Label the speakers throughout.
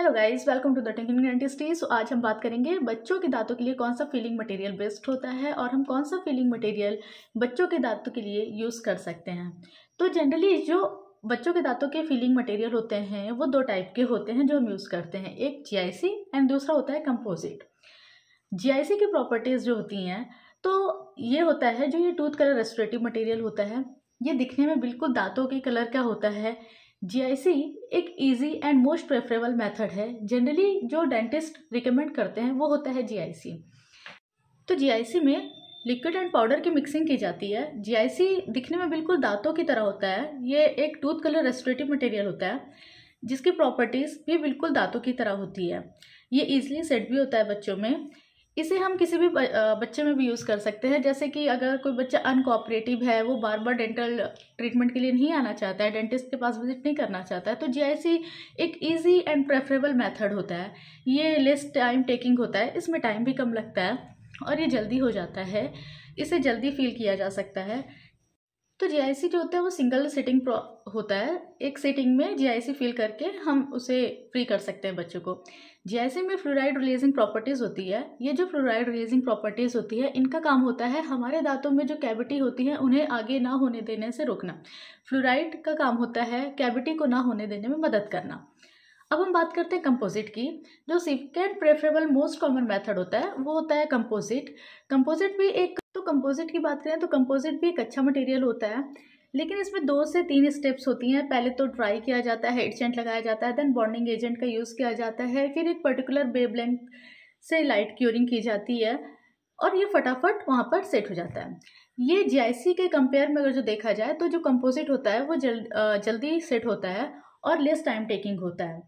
Speaker 1: hello guys welcome to the taking dentistry so आज हम बात करेंगे बच्चों के दांतों के लिए कौन सा फीलिंग मटेरियल बेस्ट होता है और हम कौन सा फीलिंग मटेरियल बच्चों के दांतों के लिए यूज़ कर सकते हैं तो जनरली जो बच्चों के दांतों के फीलिंग मटेरियल होते हैं वो दो टाइप के होते हैं जो हम यूज़ करते हैं एक जी एंड दूसरा होता है कंपोजिट जी की प्रॉपर्टीज़ जो होती हैं तो ये होता है जो ये टूथ कलर रेस्टोरेटिव मटेरियल होता है ये दिखने में बिल्कुल दांतों के कलर का होता है जीआईसी एक easy and most preferable method है जनरली जो डेंटिस्ट रिकमेंड करते हैं वो होता है जीआईसी तो जीआईसी में लिक्विड एंड पाउडर की मिक्सिंग की जाती है जीआईसी दिखने में बिल्कुल दांतों की तरह होता है ये एक टूथ कलर रेस्टोरेटिव मटेरियल होता है जिसकी प्रॉपर्टीज़ भी बिल्कुल दांतों की तरह होती है ये ईजिली सेट भी होता है बच्चों में इसे हम किसी भी बच्चे में भी यूज़ कर सकते हैं जैसे कि अगर कोई बच्चा अनकोऑपरेटिव है वो बार बार डेंटल ट्रीटमेंट के लिए नहीं आना चाहता है डेंटिस्ट के पास विजिट नहीं करना चाहता है तो सी एक इजी एंड प्रेफरेबल मेथड होता है ये लेस टाइम टेकिंग होता है इसमें टाइम भी कम लगता है और ये जल्दी हो जाता है इसे जल्दी फील किया जा सकता है तो सी जो होता है वो सिंगल सिटिंग होता है एक सिटिंग में सी फील करके हम उसे फ्री कर सकते हैं बच्चों को जैसे में फ्लोराइड रिलीजिंग प्रॉपर्टीज़ होती है ये जो फ्लोराइड रिलीजिंग प्रॉपर्टीज़ होती है इनका काम होता है हमारे दांतों में जो कैविटी होती है उन्हें आगे ना होने देने से रोकना फ्लोराइड का काम होता है कैविटी को ना होने देने में मदद करना अब हम बात करते हैं कंपोजिट की जो second preferable most common method होता है वो होता है कंपोजिट कंपोजिट भी एक तो कंपोजिट की बात करें तो कंपोजिट भी एक अच्छा मटेरियल होता है लेकिन इसमें दो से तीन स्टेप्स होती हैं पहले तो ड्राई किया जाता है एडजेंट लगाया जाता है देन बॉन्डिंग एजेंट का यूज़ किया जाता है फिर एक पर्टिकुलर बेबलेंथ से लाइट क्योरिंग की जाती है और ये फटाफट वहाँ पर सेट हो जाता है ये जी के कंपेयर में अगर जो देखा जाए तो जो कंपोजिट होता है वो जल, जल्दी सेट होता है और लेस टाइम टेकिंग होता है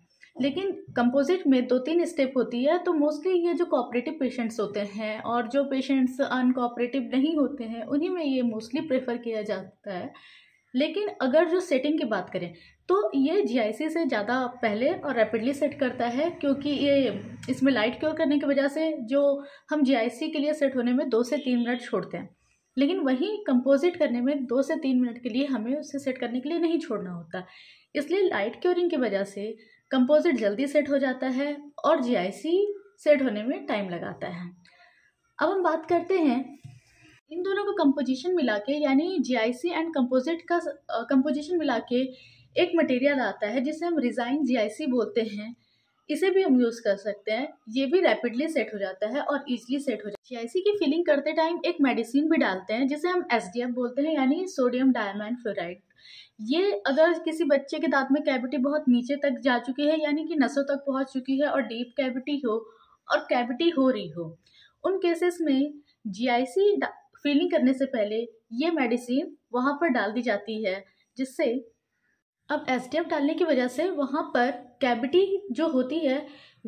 Speaker 1: लेकिन कंपोजिट में दो तीन स्टेप होती है तो मोस्टली ये जो कॉपरेटिव पेशेंट्स होते हैं और जो पेशेंट्स अनकॉपरेटिव नहीं होते हैं उन्हीं में ये मोस्टली प्रेफर किया जाता है लेकिन अगर जो सेटिंग की बात करें तो ये जीआईसी से ज़्यादा पहले और रैपिडली सेट करता है क्योंकि ये इसमें लाइट क्योर करने की वजह से जो हम जीआईसी के लिए सेट होने में दो से तीन मिनट छोड़ते हैं लेकिन वहीं कंपोजिट करने में दो से तीन मिनट के लिए हमें उसे सेट करने के लिए नहीं छोड़ना होता इसलिए लाइट क्योरिंग की वजह से कंपोजिट जल्दी सेट हो जाता है और जीआईसी सेट होने में टाइम लगाता है अब हम बात करते हैं इन दोनों को कंपोजिशन मिला के यानी जीआईसी एंड कंपोजिट का कंपोजिशन मिला के एक मटेरियल आता है जिसे हम रिज़ाइन जीआईसी बोलते हैं इसे भी हम यूज़ कर सकते हैं ये भी रैपिडली सेट हो जाता है और ईजिली सेट हो जाता है जीआईसी की फिलिंग करते टाइम एक मेडिसिन भी डालते हैं जिसे हम एस बोलते हैं यानी सोडियम डायमंड फ्लोराइड ये अगर किसी बच्चे के दांत में कैविटी बहुत नीचे तक जा चुकी है यानी कि नसों तक पहुंच चुकी है और डीप कैविटी हो और कैविटी हो रही हो उन केसेस में जीआईसी फीलिंग करने से पहले ये मेडिसिन वहाँ पर डाल दी जाती है जिससे अब एस डालने की वजह से वहाँ पर कैविटी जो होती है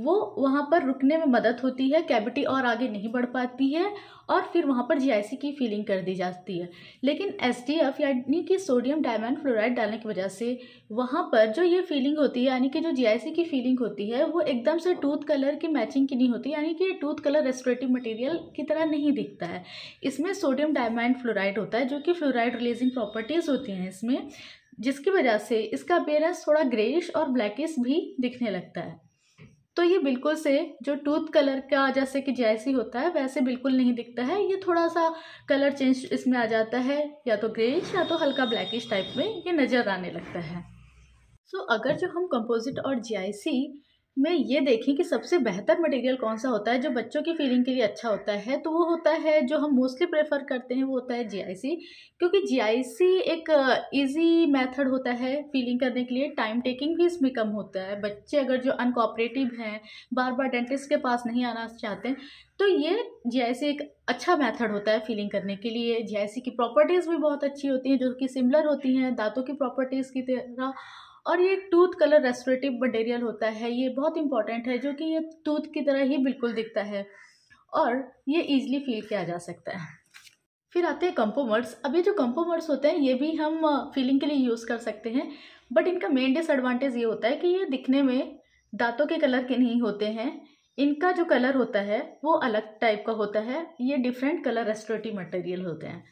Speaker 1: वो वहाँ पर रुकने में मदद होती है कैविटी और आगे नहीं बढ़ पाती है और फिर वहाँ पर जी की फीलिंग कर दी जाती है लेकिन एस यानी कि सोडियम डायमंड फ्लोराइड डालने की वजह से वहाँ पर जो ये फीलिंग होती है यानी कि जो जी की फीलिंग होती है वो एकदम से टूथ कलर की मैचिंग की नहीं होती यानी कि ये टूथ कलर रेस्टोरेटिव मटेरियल की तरह नहीं दिखता है इसमें सोडियम डायमंड फ्लोराइड होता है जो कि फ्लोराइड रिलीजिंग प्रॉपर्टीज़ होती हैं इसमें जिसकी वजह से इसका अपेयरेंस थोड़ा ग्रेइश और ब्लैकिश भी दिखने लगता है तो ये बिल्कुल से जो टूथ कलर का जैसे कि जैसी होता है वैसे बिल्कुल नहीं दिखता है ये थोड़ा सा कलर चेंज इसमें आ जाता है या तो ग्रेइश या तो हल्का ब्लैकिश टाइप में ये नज़र आने लगता है सो so, अगर जो हम कंपोजिट और जी में ये देखें कि सबसे बेहतर मटेरियल कौन सा होता है जो बच्चों की फीलिंग के लिए अच्छा होता है तो वो होता है जो हम मोस्टली प्रेफर करते हैं वो होता है जीआईसी क्योंकि जीआईसी एक इजी मेथड होता है फीलिंग करने के लिए टाइम टेकिंग भी इसमें कम होता है बच्चे अगर जो अनकोऑपरेटिव हैं बार बार डेंटिस्ट के पास नहीं आना चाहते तो ये जीआईसी एक अच्छा मेथड होता है फीलिंग करने के लिए जीआईसी की प्रॉपर्टीज़ भी बहुत अच्छी होती हैं जो कि सिमिलर होती हैं दांतों की प्रॉपर्टीज़ की तरह और ये टूथ कलर रेस्टोरेटिव मटेरियल होता है ये बहुत इंपॉर्टेंट है जो कि ये टूथ की तरह ही बिल्कुल दिखता है और ये ईजिली फील किया जा सकता है फिर आते हैं कंपोमर्स अब ये जो कंपोमर्स होते हैं ये भी हम फीलिंग के लिए यूज़ कर सकते हैं बट इनका मेन डिसएडवांटेज ये होता है कि ये दिखने में दांतों के कलर के नहीं होते हैं इनका जो कलर होता है वो अलग टाइप का होता है ये डिफरेंट कलर रेस्टोरेटिव मटेरियल होते हैं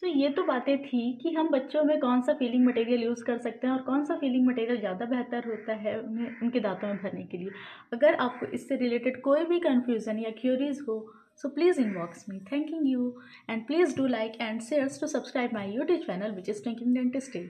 Speaker 1: सो ये तो बातें थी कि हम बच्चों में कौन सा फीलिंग मटेरियल यूज़ कर सकते हैं और कौन सा फीलिंग मटेरियल ज़्यादा बेहतर होता है उन्हें उनके दांतों में भरने के लिए अगर आपको इससे रिलेटेड कोई भी कन्फ्यूज़न या क्यूरीज हो so please inbox me thanking you and please do like and shares to subscribe my YouTube channel which is thinking dentistry